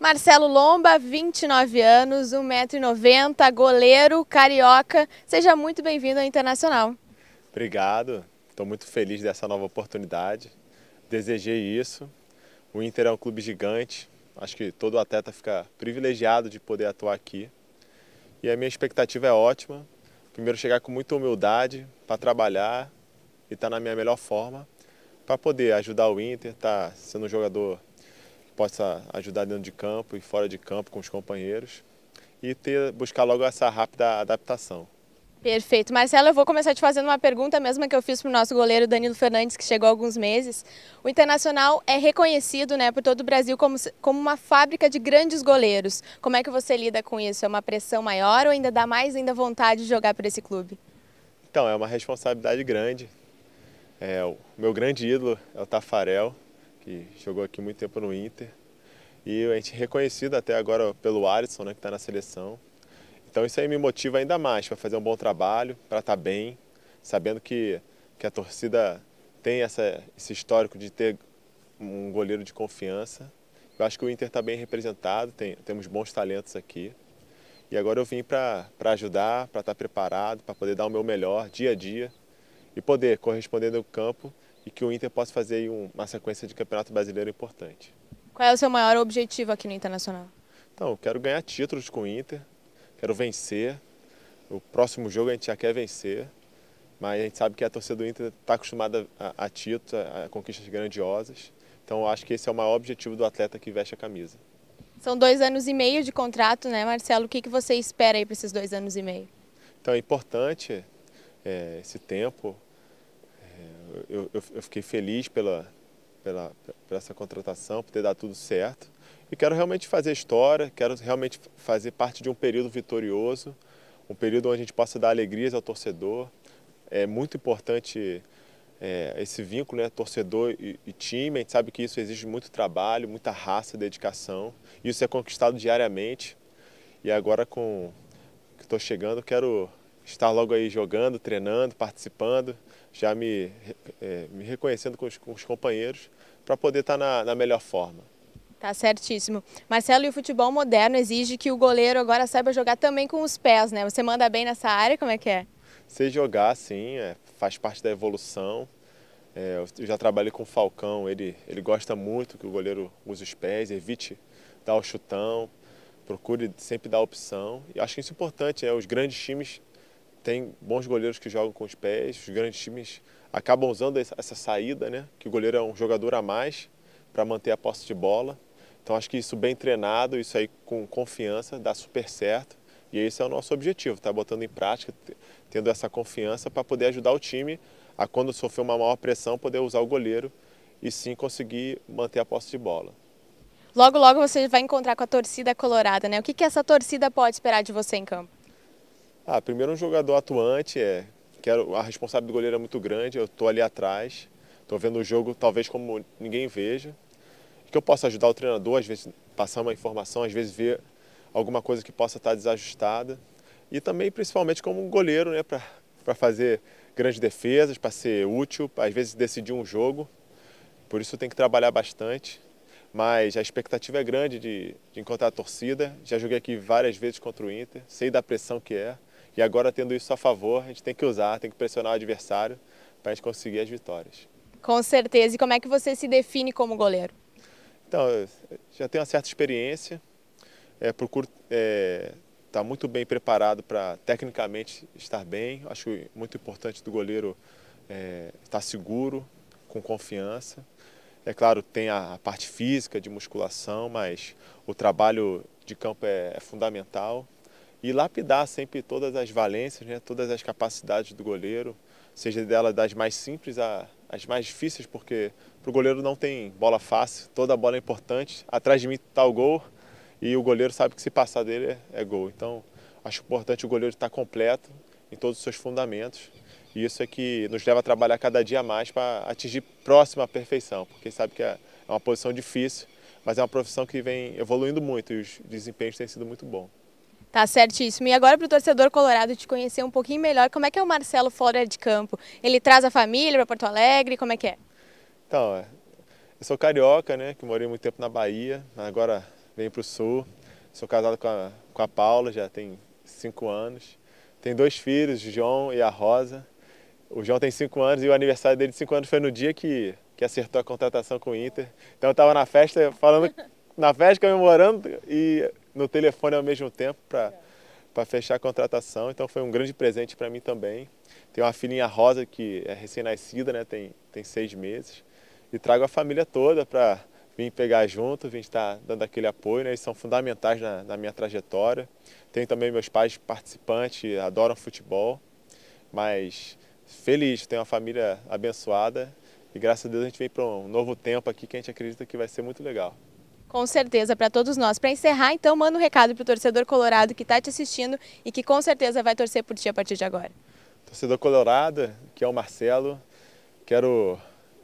Marcelo Lomba, 29 anos, 1,90m, goleiro, carioca. Seja muito bem-vindo ao Internacional. Obrigado, estou muito feliz dessa nova oportunidade. Desejei isso. O Inter é um clube gigante, acho que todo atleta fica privilegiado de poder atuar aqui. E a minha expectativa é ótima. Primeiro, chegar com muita humildade para trabalhar e estar tá na minha melhor forma para poder ajudar o Inter, estar tá sendo um jogador possa ajudar dentro de campo e fora de campo com os companheiros e ter, buscar logo essa rápida adaptação. Perfeito. Marcelo, eu vou começar te fazendo uma pergunta mesma que eu fiz para o nosso goleiro Danilo Fernandes, que chegou há alguns meses. O Internacional é reconhecido né, por todo o Brasil como, como uma fábrica de grandes goleiros. Como é que você lida com isso? É uma pressão maior ou ainda dá mais ainda vontade de jogar para esse clube? Então, é uma responsabilidade grande. É, o meu grande ídolo é o Tafarel, que jogou aqui muito tempo no Inter. E a gente é reconhecido até agora pelo Alisson, né, que está na seleção. Então isso aí me motiva ainda mais para fazer um bom trabalho, para estar tá bem, sabendo que, que a torcida tem essa, esse histórico de ter um goleiro de confiança. Eu acho que o Inter está bem representado, tem, temos bons talentos aqui. E agora eu vim para ajudar, para estar tá preparado, para poder dar o meu melhor dia a dia e poder corresponder no campo e que o Inter possa fazer uma sequência de campeonato brasileiro importante. Qual é o seu maior objetivo aqui no Internacional? Então, eu quero ganhar títulos com o Inter, quero vencer. O próximo jogo a gente já quer vencer, mas a gente sabe que a torcida do Inter está acostumada a, a títulos, a, a conquistas grandiosas. Então, eu acho que esse é o maior objetivo do atleta que veste a camisa. São dois anos e meio de contrato, né, Marcelo? O que, que você espera aí para esses dois anos e meio? Então, é importante é, esse tempo eu, eu, eu fiquei feliz pela, pela, por essa contratação, por ter dado tudo certo. E quero realmente fazer história, quero realmente fazer parte de um período vitorioso, um período onde a gente possa dar alegrias ao torcedor. É muito importante é, esse vínculo, né, torcedor e, e, time. A gente sabe que isso exige muito trabalho, muita raça, dedicação. Isso é conquistado diariamente. E agora com que estou chegando, quero estar logo aí jogando, treinando, participando já me, é, me reconhecendo com os, com os companheiros para poder estar tá na, na melhor forma. Tá certíssimo. Marcelo, e o futebol moderno exige que o goleiro agora saiba jogar também com os pés, né? Você manda bem nessa área, como é que é? Sei jogar, sim, é, faz parte da evolução. É, eu já trabalhei com o Falcão, ele, ele gosta muito que o goleiro use os pés, evite dar o chutão, procure sempre dar a opção. E acho que isso é importante, é, os grandes times tem bons goleiros que jogam com os pés, os grandes times acabam usando essa saída, né? Que o goleiro é um jogador a mais para manter a posse de bola. Então acho que isso bem treinado, isso aí com confiança, dá super certo. E esse é o nosso objetivo, tá botando em prática, tendo essa confiança para poder ajudar o time a quando sofrer uma maior pressão poder usar o goleiro e sim conseguir manter a posse de bola. Logo logo você vai encontrar com a torcida colorada, né? O que, que essa torcida pode esperar de você em campo? Ah, primeiro um jogador atuante, é, quero, a responsabilidade do goleiro é muito grande, eu estou ali atrás, estou vendo o jogo talvez como ninguém veja. Que eu possa ajudar o treinador, às vezes passar uma informação, às vezes ver alguma coisa que possa estar desajustada. E também, principalmente, como um goleiro, né, para fazer grandes defesas, para ser útil, às vezes decidir um jogo. Por isso tem que trabalhar bastante. Mas a expectativa é grande de, de encontrar a torcida. Já joguei aqui várias vezes contra o Inter, sei da pressão que é. E agora, tendo isso a favor, a gente tem que usar, tem que pressionar o adversário para a gente conseguir as vitórias. Com certeza. E como é que você se define como goleiro? Então, já tenho uma certa experiência, é, procuro estar é, tá muito bem preparado para tecnicamente estar bem. Acho muito importante do goleiro é, estar tá seguro, com confiança. É claro, tem a, a parte física de musculação, mas o trabalho de campo é, é fundamental e lapidar sempre todas as valências, né, todas as capacidades do goleiro, seja dela das mais simples às mais difíceis, porque para o goleiro não tem bola fácil, toda bola é importante. Atrás de mim está o gol e o goleiro sabe que se passar dele é, é gol. Então acho importante o goleiro estar tá completo em todos os seus fundamentos. E isso é que nos leva a trabalhar cada dia mais para atingir próxima à perfeição, porque sabe que é, é uma posição difícil, mas é uma profissão que vem evoluindo muito e os desempenhos têm sido muito bons. Tá certíssimo. E agora para o torcedor colorado te conhecer um pouquinho melhor, como é que é o Marcelo fora de campo? Ele traz a família para Porto Alegre, como é que é? Então, é, eu sou carioca, né, que morei muito tempo na Bahia, agora venho para o Sul. Sou casado com a, com a Paula, já tem cinco anos. Tem dois filhos, o João e a Rosa. O João tem cinco anos e o aniversário dele de cinco anos foi no dia que, que acertou a contratação com o Inter. Então eu estava na festa falando na festa comemorando e no telefone ao mesmo tempo para fechar a contratação. Então foi um grande presente para mim também. Tenho uma filhinha rosa que é recém-nascida, né? tem, tem seis meses. E trago a família toda para vir pegar junto, vir estar dando aquele apoio, né? eles são fundamentais na, na minha trajetória. tenho também meus pais participantes, adoram futebol, mas feliz, tenho uma família abençoada e graças a Deus a gente vem para um novo tempo aqui que a gente acredita que vai ser muito legal. Com certeza, para todos nós. Para encerrar, então, manda um recado para o torcedor colorado que está te assistindo e que com certeza vai torcer por ti a partir de agora. Torcedor colorado, que é o Marcelo, quero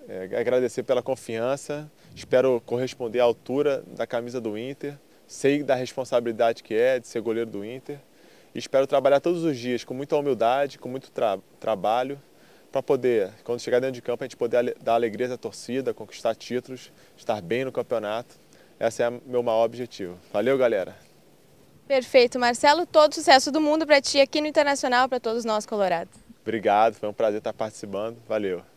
é, agradecer pela confiança, espero corresponder à altura da camisa do Inter, sei da responsabilidade que é de ser goleiro do Inter e espero trabalhar todos os dias com muita humildade, com muito tra trabalho para poder, quando chegar dentro de campo, a gente poder dar alegria à torcida, conquistar títulos, estar bem no campeonato esse é o meu maior objetivo. Valeu, galera! Perfeito, Marcelo. Todo sucesso do mundo para ti aqui no Internacional, para todos nós, Colorado. Obrigado, foi um prazer estar participando. Valeu!